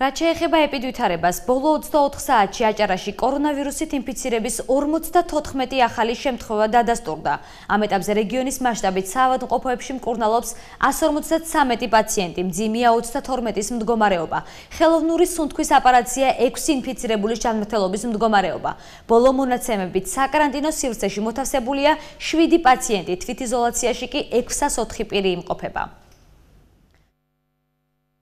რაც შეეხება ეპიდვითარებას, ბოლო 24 საათში აჭარაში კორონავირუსით ინფიცირების 54 ახალი შემთხვევა დადასტურდა. ამ ეტაპზე რეგიონის მასშტაბით საავადმყოფოებში მკურნალობს 153 პაციენტი, მძიმეა 32-ის მდგომარეობა. ხელოვნური სუნთქვის აპარაცია 6 ინფიცირებულის ჩამრთელობის მდგომარეობა. ბოლო მონაცემებით საკარანტინო სივრცეში მოთავსებულია 7 პაციენტი, თვითიზოლაციაში კი 604 პირი იმყოფება.